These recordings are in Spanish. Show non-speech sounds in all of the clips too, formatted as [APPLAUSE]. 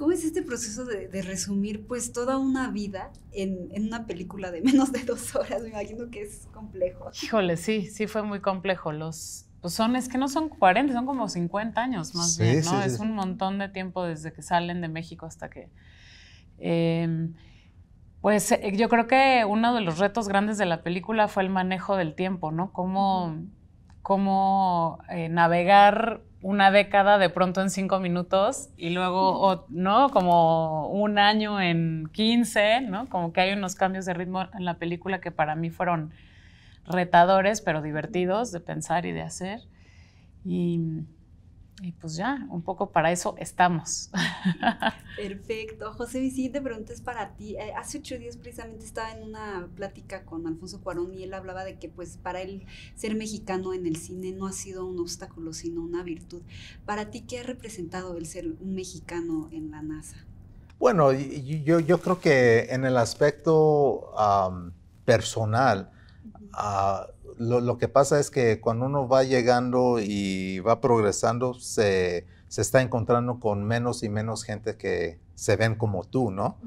¿Cómo es este proceso de, resumir pues toda una vida en, una película de [LAUGHS] menos de dos horas? Me imagino que es complejo. Híjole, sí, sí fue muy complejo. Los, pues son, es que no son 40, son como 50 años más bien, ¿no? es un montón de tiempo desde que salen de México hasta que... Em, pues eh, yo creo que uno de los retos grandes de la película fue el manejo del tiempo, ¿no? Cómo, cómo eh, navegar una década de pronto en cinco minutos y luego, ¿no? Como un año en quince, ¿no? Como que hay unos cambios de ritmo en la película que para mí fueron retadores, pero divertidos de pensar y de hacer. Y y pues ya, un poco para eso estamos. [LAUGHS] Perfecto. José Vicente, pregunta es para ti. Eh, hace ocho días precisamente estaba en una plática con Alfonso Cuarón y él hablaba de que pues para él ser mexicano en el cine no ha sido un obstáculo, sino una virtud. Para ti, ¿qué ha representado el ser un mexicano en la NASA? Bueno, yo, yo creo que en el aspecto personal, lo, que pasa es que cuando uno va llegando y va progresando, se, está encontrando con menos y menos gente que se ven como tú, ¿no?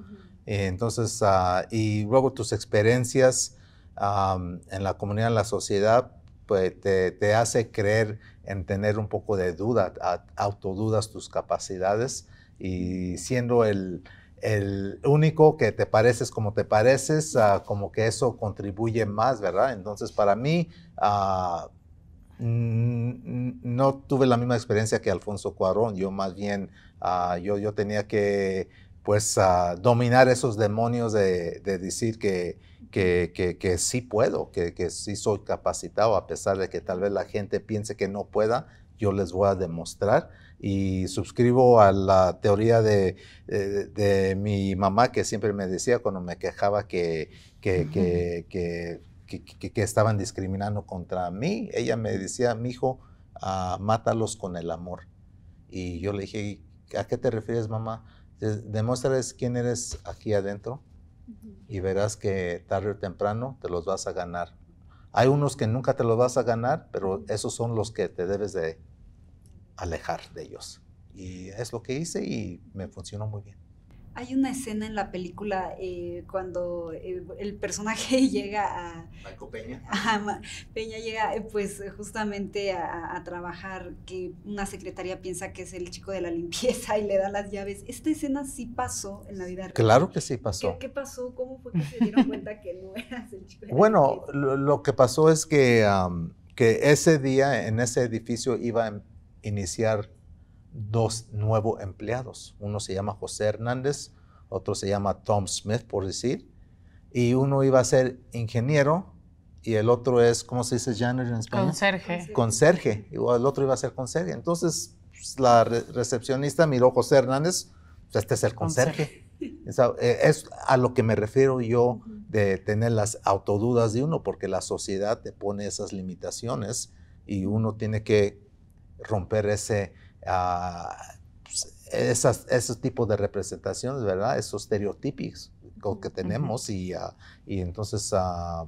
Entonces, ah, y luego tus experiencias en la comunidad, en la sociedad, pues te, te, hace creer en tener un poco de duda, autodudas tus capacidades y siendo el, el único que te pareces como te pareces, ah, como que eso contribuye más, ¿verdad? Entonces, para mí, ah, no tuve la misma experiencia que Alfonso Cuarón. Yo más bien, ah, yo, tenía que, pues, dominar esos demonios de, decir que, sí puedo, que, que sí soy capacitado, a pesar de que tal vez la gente piense que no pueda yo les voy a demostrar. Y suscribo a la teoría de, eh, de, mi mamá que siempre me decía cuando me quejaba que, que, que, estaban discriminando contra mí. Ella me decía, mi hijo, ah, mátalos con el amor. Y yo le dije, ¿a qué te refieres, mamá? Demuéstrales quién eres aquí adentro y verás que tarde o temprano te los vas a ganar. Hay unos que nunca te los vas a ganar, pero esos son los que te debes de alejar de ellos. Y es lo que hice y me funcionó muy bien. Hay una escena en la película eh, cuando eh, el personaje [LAUGHS] llega a... Marco Peña. Peña llega eh, pues justamente a, trabajar que una secretaria piensa que es el chico de la limpieza y le da las llaves. ¿Esta escena sí pasó en la vida real? Claro que sí pasó. ¿Qué, pasó? ¿Cómo fue que se dieron cuenta que no [LAUGHS] eras el chico de bueno, la limpieza? Bueno, lo que pasó es que, que ese día en ese edificio iba a em, iniciar dos nuevos empleados. Uno se llama José Hernández, otro se llama Tom Smith, por decir. Y uno iba a ser ingeniero y el otro es, ¿cómo se dice janitor en español? Conserje. Conserje. Y el otro iba a ser conserje. Entonces pues, la recepcionista miró a José Hernández, pues, este es el conserje. conserje. Eh, es a lo que me refiero yo de tener las autodudas de uno, porque la sociedad te pone esas limitaciones y uno tiene que romper ese, tipo ah, pues, esos tipos de representaciones, ¿verdad? Esos estereotipos que tenemos y, ah, entonces ah,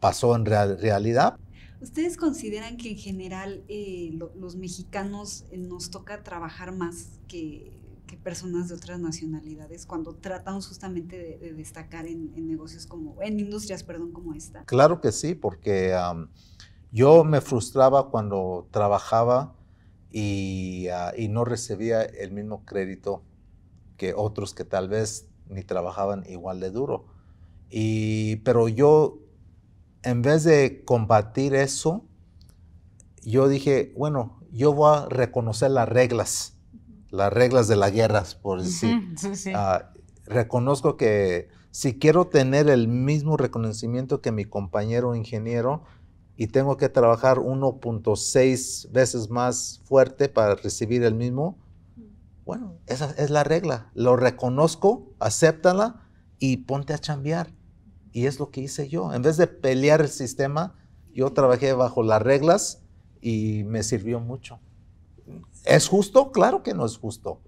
pasó en realidad. ¿Ustedes consideran que en general eh, los mexicanos eh, nos toca trabajar más que, personas de otras nacionalidades cuando tratamos justamente de, destacar en, negocios como, en industrias, perdón, como esta? Claro que sí, porque... Yo me frustraba cuando trabajaba ah, y, no recibía el mismo crédito que otros que tal vez ni trabajaban igual de duro. Y, pero yo, en vez de combatir eso, yo dije, bueno, yo voy a reconocer las reglas, las reglas de la guerra, por decir. Sí, ah, reconozco que si quiero tener el mismo reconocimiento que mi compañero ingeniero, y tengo que trabajar 1.6 veces más fuerte para recibir el mismo, bueno, esa es la regla. Lo reconozco, acéptala y ponte a chambear. Y es lo que hice yo. En vez de pelear el sistema, yo trabajé bajo las reglas y me sirvió mucho. ¿Es justo? Claro que no es justo.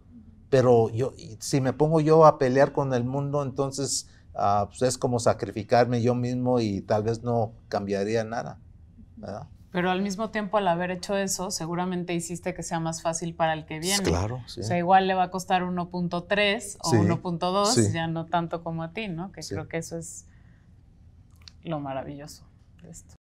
Pero yo, si me pongo yo a pelear con el mundo, entonces ah, pues es como sacrificarme yo mismo y tal vez no cambiaría nada. Pero al mismo tiempo, al haber hecho eso, seguramente hiciste que sea más fácil para el que viene. Claro, O sea, igual le va a costar 1.3 o 1.2, ya no tanto como a ti, ¿no? Que creo que eso es lo maravilloso de esto.